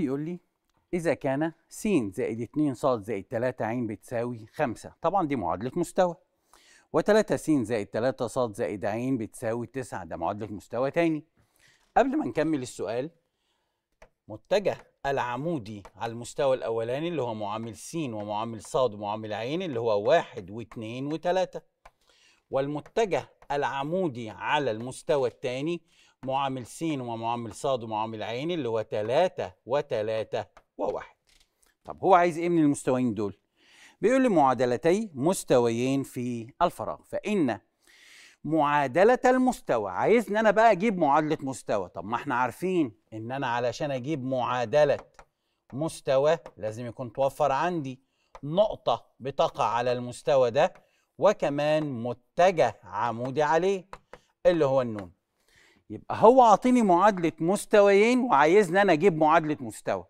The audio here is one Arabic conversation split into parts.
بيقول لي إذا كان س زائد 2 ص زائد 3 ع بتساوي 5 طبعا دي معادلة مستوى و3 س زائد 3 ص زائد ع بتساوي 9 ده معادلة مستوى تاني قبل ما نكمل السؤال متجه العمودي على المستوى الأولاني اللي هو معامل س ومعامل ص ومعامل ع اللي هو 1 و2 و3 والمتجه العمودي على المستوى الثاني معامل س ومعامل ص ومعامل ع اللي هو 3 و3 و1 طب هو عايز ايه من المستويين دول بيقول لي معادلتي مستويين في الفراغ فان معادلة المستوى عايزني انا بقى اجيب معادلة مستوى طب ما احنا عارفين ان انا علشان اجيب معادلة مستوى لازم يكون توفر عندي نقطة بتقع على المستوى ده وكمان متجه عمودي عليه اللي هو النون يبقى هو عاطيني معادله مستويين وعايزني انا اجيب معادله مستوى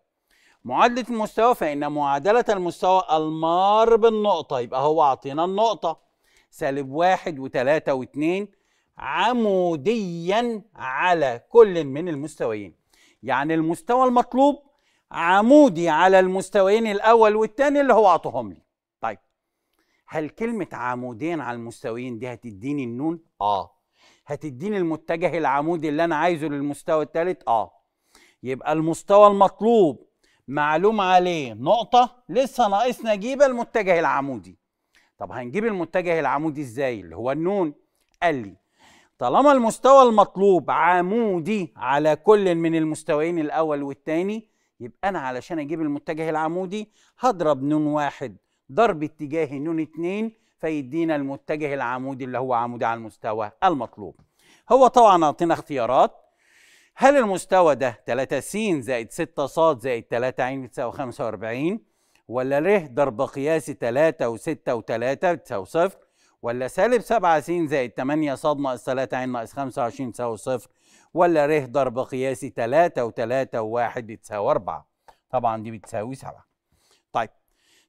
معادله المستوى فان معادله المستوى المار بالنقطه يبقى هو عاطينا النقطه سالب واحد وتلاتة واتنين عموديا على كل من المستويين يعني المستوى المطلوب عمودي على المستويين الاول والتاني اللي هو عطهم لي طيب هل كلمه عمودين على المستويين دي هتديني النون اه هتديني المتجه العمودي اللي انا عايزه للمستوى الثالث اه يبقى المستوى المطلوب معلوم عليه نقطة لسه ناقصنا نجيب المتجه العمودي طب هنجيب المتجه العمودي ازاي اللي هو النون قال لي طالما المستوى المطلوب عمودي على كل من المستويين الاول والثاني يبقى انا علشان اجيب المتجه العمودي هضرب نون واحد ضرب اتجاه نون اتنين فيدينا المتجه العمودي اللي هو عمودي على المستوى المطلوب هو طبعا اعطينا اختيارات هل المستوى ده 3 س زائد 6 ص زائد 3 ع بتساوي 45 ولا ر ضرب قياسي 3 و6 و3 بتساوي صفر ولا سالب 7 س زائد 8 ص ناقص 3 ع ناقص 25 تساوي صفر ولا ر ضرب قياسي 3 و3 و1 بتساوي 4 طبعا دي بتساوي 7 طيب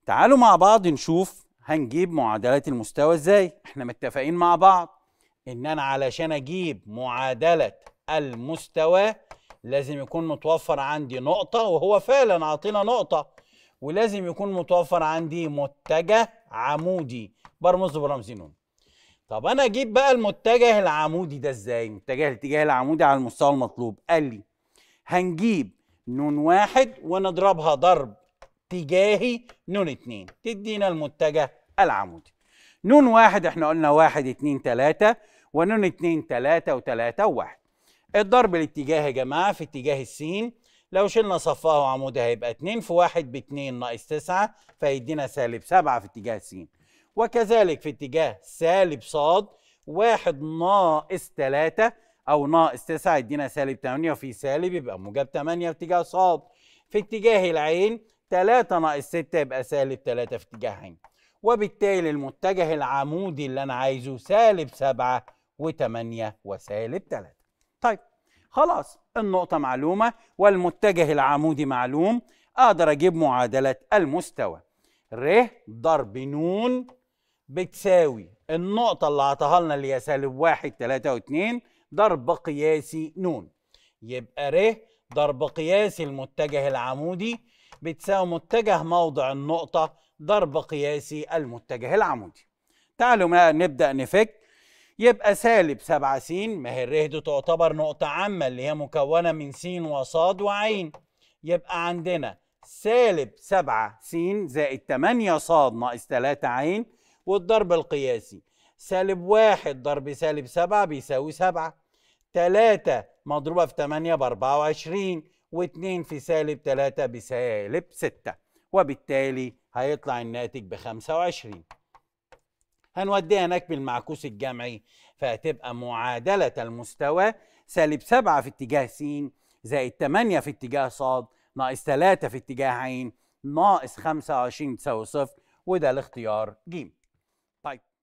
تعالوا مع بعض نشوف هنجيب معادلات المستوى ازاي احنا متفقين مع بعض ان انا علشان اجيب معادله المستوى لازم يكون متوفر عندي نقطه وهو فعلا عطينا نقطه ولازم يكون متوفر عندي متجه عمودي برمزه برمز نون طب انا اجيب بقى المتجه العمودي ده ازاي متجه الاتجاه العمودي على المستوى المطلوب قال لي هنجيب نون واحد ونضربها ضرب تجاهي نون اتنين تدينا المتجه العمودي نون واحد احنا قلنا واحد اتنين تلاتة ونون اتنين تلاتة وتلاتة وواحد الضرب الاتجاه يا جماعة في اتجاه السين لو شلنا صفها وعمودها هيبقى اتنين في واحد باتنين ناقص تسعة فيدينا سالب سبعة في اتجاه السين وكذلك في اتجاه سالب صاد واحد ناقص تلاتة أو ناقص تسعة يدينا سالب تمانية وفي سالب يبقى موجب تمانية في اتجاه صاد في اتجاه العين تلاتة ناقص ستة يبقى سالب تلاتة في اتجاه عين وبالتالي المتجه العمودي اللي أنا عايزه سالب سبعة وتمانية وسالب تلاتة طيب خلاص النقطة معلومة والمتجه العمودي معلوم أقدر أجيب معادلة المستوى ر ضرب ن بتساوي النقطة اللي عطاها لنا اللي هي سالب واحد تلاتة واتنين ضرب قياسي ن يبقى ر ضرب قياسي المتجه العمودي بتساوي متجه موضع النقطة ضرب قياسي المتجه العمودي تعالوا ما نبدأ نفك يبقى سالب 7 س ما هي دي تعتبر نقطة عامة اللي هي مكونة من س وصاد وعين يبقى عندنا سالب 7 س زائد 8 ص ناقص 3 ع والضرب القياسي سالب 1 ضرب سالب 7 بيساوي 7 3 مضروبة في 8 ب 24 و2 في سالب 3 بسالب 6 وبالتالي هيطلع الناتج ب 25 هنوديها نكمل معكوس الجمعي فهتبقى معادلة المستوى سالب 7 في اتجاه س زائد 8 في اتجاه ص ناقص 3 في اتجاه ع ناقص 25 تساوي صفر وده الاختيار ج. طيب